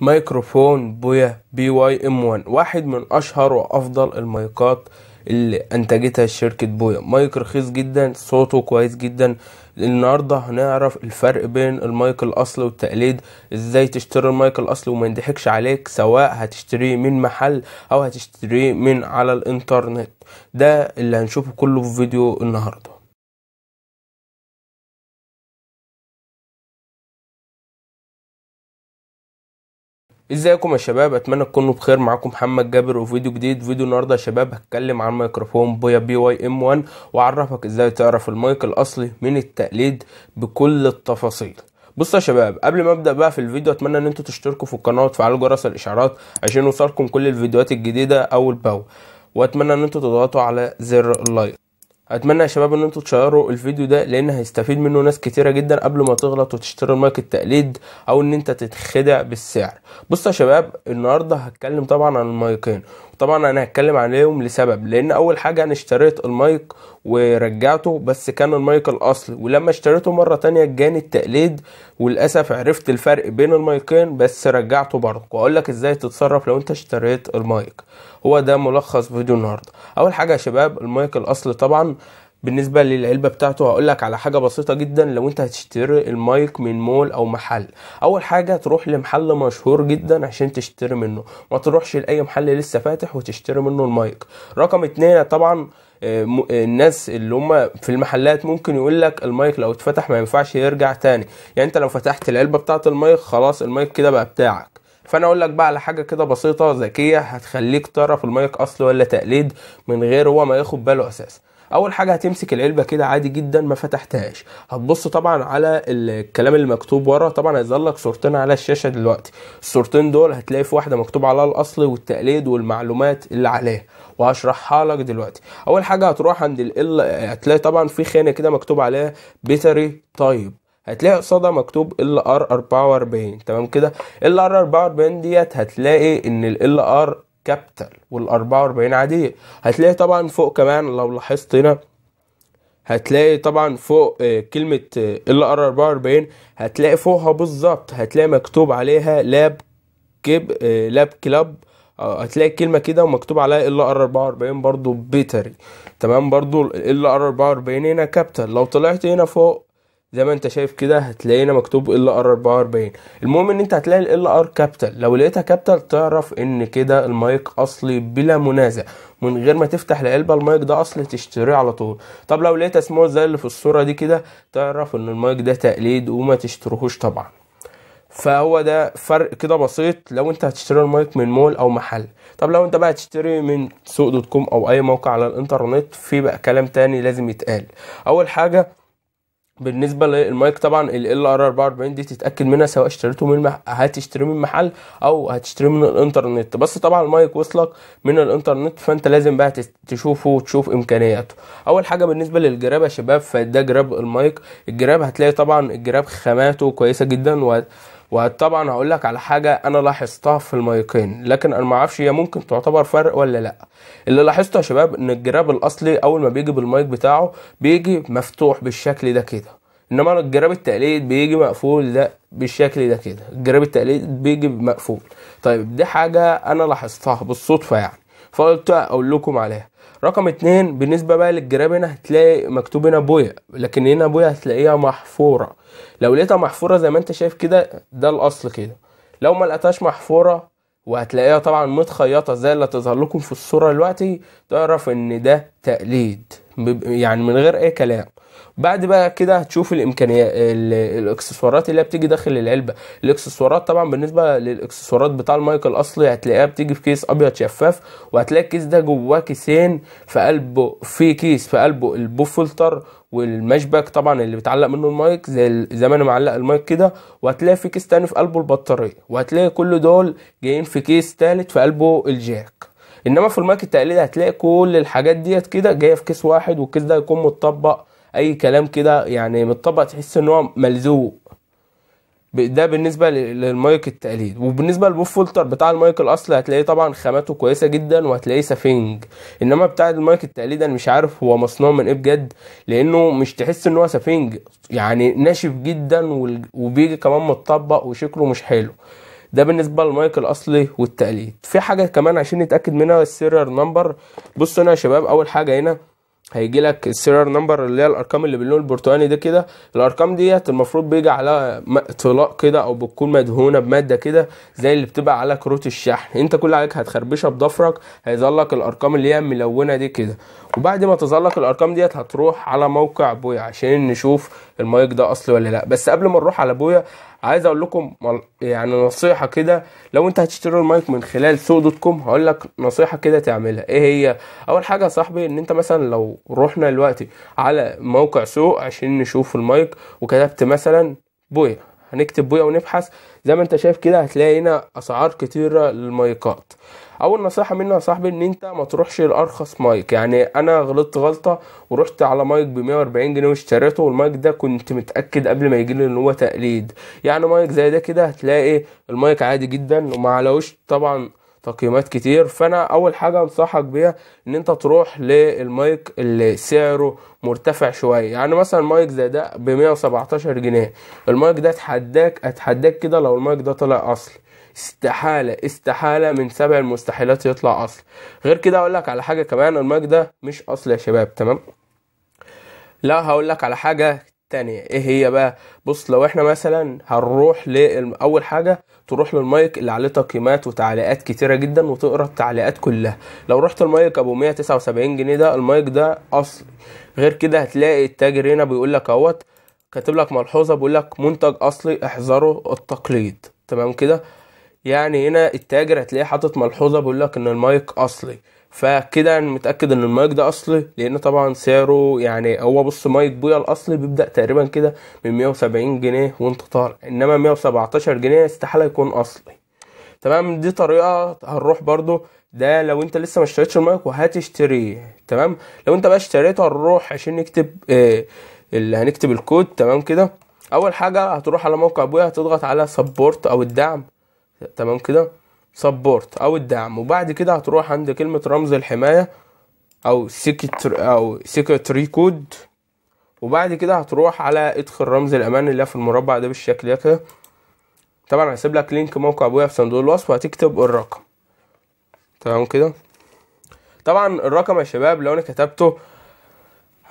مايكروفون بويا بي واي ام 1 واحد من اشهر وافضل المايكات اللي انتجتها شركة بويا مايك رخيص جدا صوته كويس جدا النهاردة هنعرف الفرق بين المايك الاصلي والتقليد ازاي تشتري المايك الاصلي وما يضحكش عليك سواء هتشتريه من محل او هتشتريه من على الانترنت ده اللي هنشوفه كله في فيديو النهاردة ازيكم يا شباب اتمنى تكونوا بخير معاكم محمد جابر وفيديو جديد فيديو النهارده يا شباب هتكلم عن ميكروفون بويا بي واي ام 1 واعرفك ازاي تعرف المايك الاصلي من التقليد بكل التفاصيل بصوا يا شباب قبل ما ابدا بقى في الفيديو اتمنى ان انتم تشتركوا في القناه وتفعلوا جرس الاشعارات عشان يوصلكم كل الفيديوهات الجديده اول باول واتمنى ان انتم تضغطوا على زر اللايك اتمنى يا شباب ان انتوا تشيروا الفيديو ده لان هيستفيد منه ناس كتيره جدا قبل ما تغلط وتشتري المايك التقليد او ان انت تتخدع بالسعر بصوا يا شباب النهارده هتكلم طبعا عن المايكين طبعا انا هتكلم عليهم لسبب لان اول حاجه انا اشتريت المايك ورجعته بس كان المايك الاصلي ولما اشتريته مره تانية جاني التقليد وللاسف عرفت الفرق بين المايكين بس رجعته برضه واقول لك ازاي تتصرف لو انت اشتريت المايك هو ده ملخص فيديو النهارده اول حاجه يا شباب المايك الاصلي طبعا بالنسبة للعلبة بتاعته هقولك على حاجة بسيطة جدا لو انت هتشتري المايك من مول او محل اول حاجة تروح لمحل مشهور جدا عشان تشتري منه ما تروحش لأي محل لسه فاتح وتشتري منه المايك رقم اتنين طبعا آه، آه، الناس اللي هم في المحلات ممكن يقول لك المايك لو اتفتح ما ينفعش يرجع تاني يعني انت لو فتحت العلبة بتاعت المايك خلاص المايك كده بقى بتاعك فانا اقول لك بقى على حاجه كده بسيطه ذكيه هتخليك تعرف المايك اصل ولا تقليد من غير هو ما ياخد باله اساسا اول حاجه هتمسك العلبه كده عادي جدا ما فتحتهاش هتبص طبعا على الكلام اللي مكتوب ورا طبعا هيظهر لك صورتين على الشاشه دلوقتي الصورتين دول هتلاقي في واحده مكتوب عليها الاصل والتقليد والمعلومات اللي عليها وهشرحها لك دلوقتي اول حاجه هتروح عند ال هتلاقي طبعا في خانه كده مكتوب عليها بيتري تايب هتلاقي قصادها مكتوب ال ار 44 تمام كده ال ار 44 ديت هتلاقي ان ال ار كابيتال وال 44 عاديه هتلاقي طبعا فوق كمان لو لاحظت هنا هتلاقي طبعا فوق آه، كلمة آه، ال 44 هتلاقي فوقها بالظبط هتلاقي مكتوب عليها لاب كيب آه، لاب كلاب هتلاقي كلمة كده ومكتوب عليها ال 44 برضو بيتري تمام برضو ال 44 هنا كابيتال لو طلعت هنا فوق زي ما انت شايف كده هتلاقينا مكتوب ال ار 44 المهم ان انت هتلاقي ال ار كابيتال لو لقيتها كابيتال تعرف ان كده المايك اصلي بلا منازع من غير ما تفتح العلبه المايك ده اصلي تشتريه على طول طب لو لقيتها سمول زي اللي في الصوره دي كده تعرف ان المايك ده تقليد وما تشتريهوش طبعا فهو ده فرق كده بسيط لو انت هتشتري المايك من مول او محل طب لو انت بقى هتشتري من سوق دوت كوم او اي موقع على الانترنت في بقى كلام تاني لازم يتقال اول حاجه بالنسبه للمايك طبعا ال ال ار 44 دي تتاكد منها سواء اشتريته من مح... هتشتريه من محل او هتشتريه من الانترنت بس طبعا المايك وصلك من الانترنت فانت لازم بقى تشوفه وتشوف امكانياته اول حاجه بالنسبه للجراب يا شباب فده جراب المايك الجراب هتلاقي طبعا الجراب خاماته كويسه جدا و... وطبعا هقول لك على حاجه انا لاحظتها في المايكين لكن انا ما اعرفش هي ممكن تعتبر فرق ولا لا اللي لاحظته يا شباب ان الجراب الاصلي اول ما بيجي بالمايك بتاعه بيجي مفتوح بالشكل ده كده انما الجراب التقليد بيجي مقفول ده بالشكل ده كده الجراب التقليد بيجي مقفول طيب دي حاجه انا لاحظتها بالصدفه يعني فقلت اقول لكم عليها رقم اتنين بالنسبه بقى للجراب هنا هتلاقي مكتوب هنا بويا لكن هنا بويا هتلاقيها محفوره لو لقيتها محفوره زي ما انت شايف كده ده الاصل كده لو ما لقيتهاش محفوره وهتلاقيها طبعا متخيطة زي اللي هتظهر لكم في الصورة دلوقتي تعرف ان ده تقليد يعني من غير اي كلام بعد بقى كده هتشوف الامكانيات الاكسسوارات اللي بتيجي داخل العلبه الاكسسوارات طبعا بالنسبه للاكسسوارات بتاع المايك الاصلي هتلاقيها بتيجي في كيس ابيض شفاف وهتلاقي الكيس ده جواه كيسين في قلبه في كيس في قلبه البو فلتر والمشبك طبعا اللي بيتعلق منه المايك زي زي ما انا معلق المايك كده وهتلاقي في كيس تاني في قلبه البطاريه وهتلاقي كل دول جايين في كيس تالت في قلبه الجاك انما في المايك التقليدي هتلاقي كل الحاجات ديت كده جايه في كيس واحد والكيس ده يكون متطبق اي كلام كده يعني متطبق تحس ان هو ملزوق ده بالنسبه للمايك التقليد وبالنسبه للبوف فولتر بتاع المايك الاصلي هتلاقيه طبعا خاماته كويسه جدا وهتلاقيه سفنج انما بتاع المايك التقليد انا مش عارف هو مصنوع من ايه بجد لانه مش تحس ان هو سفنج يعني ناشف جدا وبيجي كمان متطبق وشكله مش حلو ده بالنسبه للمايك الاصلي والتقليد في حاجه كمان عشان نتاكد منها السيريال نمبر بصوا هنا يا شباب اول حاجه هنا هيجي لك السيرر نمبر اللي هي الارقام اللي باللون البرتقاني ده كده الارقام ديت المفروض بيجي على طلاق كده او بتكون مدهونه بماده كده زي اللي بتبقى على كروت الشحن انت كل عليك هتخربشها بضفرك هيظهر لك الارقام اللي هي ملونه دي كده وبعد ما تظهر لك الارقام ديت هتروح على موقع بويا عشان نشوف المايك ده اصلي ولا لا بس قبل ما نروح على بويا عايز اقول لكم يعني نصيحه كده لو انت هتشتري المايك من خلال سو دوت كوم هقول لك نصيحه كده تعملها ايه هي اول حاجه يا صاحبي ان انت مثلا لو رحنا دلوقتي على موقع سو عشان نشوف المايك وكتبت مثلا بويا هنكتب بويا ونبحث زي ما انت شايف كده هتلاقي هنا اسعار كتيره للمايكات اول نصيحه مني يا صاحبي ان انت ما تروحش لارخص مايك يعني انا غلطت غلطه ورحت على مايك ب 140 جنيه واشتريته والمايك ده كنت متاكد قبل ما يجي لي ان هو تقليد يعني مايك زي ده كده هتلاقي إيه؟ المايك عادي جدا وما علوش طبعا تقييمات كتير فانا اول حاجه انصحك بيها ان انت تروح للمايك اللي سعره مرتفع شويه يعني مثلا مايك زي ده ب 117 جنيه المايك ده اتحداك اتحداك كده لو المايك ده طلع اصلي استحاله استحاله من سبع المستحيلات يطلع اصل غير كده اقول لك على حاجه كمان الماج ده مش اصل يا شباب تمام لا هقول لك على حاجه تانية ايه هي بقى بص لو احنا مثلا هنروح لاول حاجه تروح للمايك اللي عليه تقييمات وتعليقات كتيره جدا وتقرا التعليقات كلها لو رحت المايك ابو 179 جنيه ده المايك ده اصلي غير كده هتلاقي التاجر هنا بيقول لك اهوت كاتب لك ملحوظه بيقول لك منتج اصلي احذره التقليد تمام كده يعني هنا التاجر هتلاقيه حاطط ملحوظه بيقول لك ان المايك اصلي فكده انا متاكد ان المايك ده اصلي لان طبعا سعره يعني هو بص مايك بويا الاصلي بيبدا تقريبا كده من 170 جنيه وانت طالع انما 117 جنيه استحاله يكون اصلي تمام دي طريقه هنروح برضو ده لو انت لسه ما اشتريتش المايك وهتشتريه تمام لو انت بقى اشتريته هنروح عشان نكتب ايه اللي هنكتب الكود تمام كده اول حاجه هتروح على موقع ابويا هتضغط على سبورت او الدعم تمام كده سبورت او الدعم وبعد كده هتروح عند كلمة رمز الحماية او سيكتر او سيكتري كود وبعد كده هتروح على ادخل رمز الامان اللي في المربع ده بالشكل ده كده طبعا هسيب لك لينك موقع ابويا في صندوق الوصف وهتكتب الرقم تمام كده طبعا الرقم يا شباب لو انا كتبته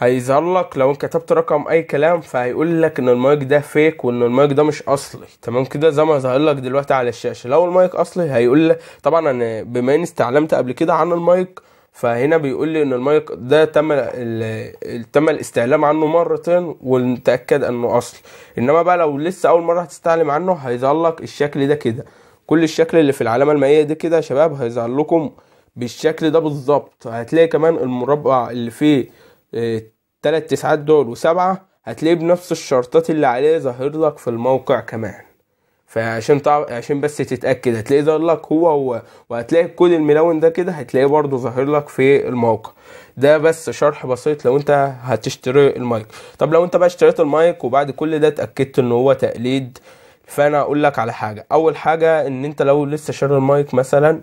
هيظهر لك لو كتبت رقم اي كلام فهيقول لك ان المايك ده فيك وان المايك ده مش اصلي تمام كده زي ما ظهر لك دلوقتي على الشاشه لو المايك اصلي هيقول لك طبعا انا بما اني استعلمت قبل كده عن المايك فهنا بيقول لي ان المايك ده تم تم الاستعلام عنه مرتين ونتاكد انه اصلي انما بقى لو لسه اول مره هتستعلم عنه هيظهر لك الشكل ده كده كل الشكل اللي في العلامه المائيه دي كده يا شباب هيظهر لكم بالشكل ده بالظبط هتلاقي كمان المربع اللي فيه آه، تلات تسعات دول وسبعة هتلاقيه بنفس الشرطات اللي عليه ظاهر لك في الموقع كمان فعشان طع... عشان بس تتاكد هتلاقيه ظاهر لك هو هو وهتلاقي الكود الملون ده كده هتلاقيه برضه ظاهر لك في الموقع ده بس شرح بسيط لو انت هتشتري المايك طب لو انت بقى اشتريت المايك وبعد كل ده اتاكدت ان هو تقليد فانا اقول لك على حاجه اول حاجه ان انت لو لسه شاري المايك مثلا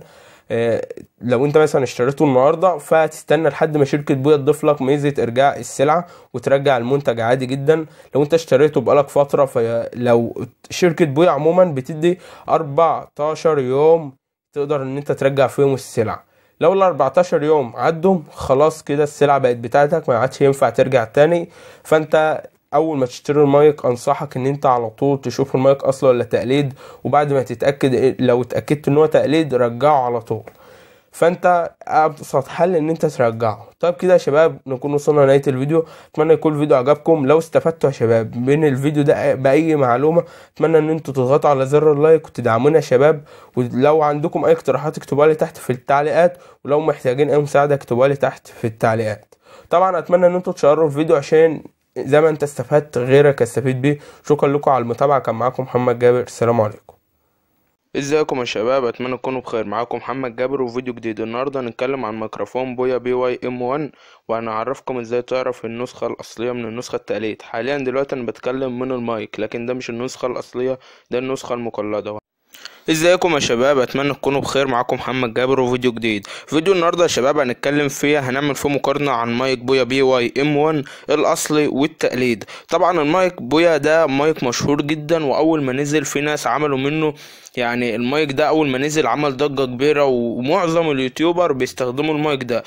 آه، لو انت مثلا اشتريته النهارده فتستنى لحد ما شركه بويا تضيف لك ميزه ارجاع السلعه وترجع المنتج عادي جدا لو انت اشتريته بقالك فتره فلو شركه بويا عموما بتدي 14 يوم تقدر ان انت ترجع فيهم السلعه لو ال 14 يوم عدوا خلاص كده السلعه بقت بتاعتك ما عادش ينفع ترجع تاني فانت اول ما تشتري المايك انصحك ان انت على طول تشوف المايك اصلا ولا تقليد وبعد ما تتاكد لو اتاكدت ان هو تقليد رجعه على طول فانت ابسط حل ان انت ترجعه طيب كده يا شباب نكون وصلنا لنهايه الفيديو اتمنى يكون الفيديو عجبكم لو استفدتوا يا شباب من الفيديو ده باي معلومه اتمنى ان انتوا تضغطوا على زر اللايك وتدعمونا يا شباب ولو عندكم اي اقتراحات اكتبوها لي تحت في التعليقات ولو محتاجين اي مساعده اكتبوها لي تحت في التعليقات طبعا اتمنى ان انتوا تشيروا الفيديو عشان زي ما انت استفدت غيرك استفيد بيه شكرا لكم على المتابعه كان معاكم محمد جابر السلام عليكم ازيكم يا شباب اتمنى تكونوا بخير معاكم محمد جابر وفيديو جديد النهارده هنتكلم عن ميكروفون بويا بي واي ام 1 وهنعرفكم ازاي تعرف النسخه الاصليه من النسخه التقليد حاليا دلوقتي انا بتكلم من المايك لكن ده مش النسخه الاصليه ده النسخه المقلده ازيكم يا شباب اتمنى تكونوا بخير معاكم محمد جابر وفيديو جديد فيديو النهارده يا شباب هنتكلم فيه هنعمل فيه مقارنه عن مايك بويا بي واي ام 1 الاصلي والتقليد طبعا المايك بويا ده مايك مشهور جدا واول ما نزل في ناس عملوا منه يعني المايك ده اول ما نزل عمل ضجه كبيره ومعظم اليوتيوبر بيستخدموا المايك ده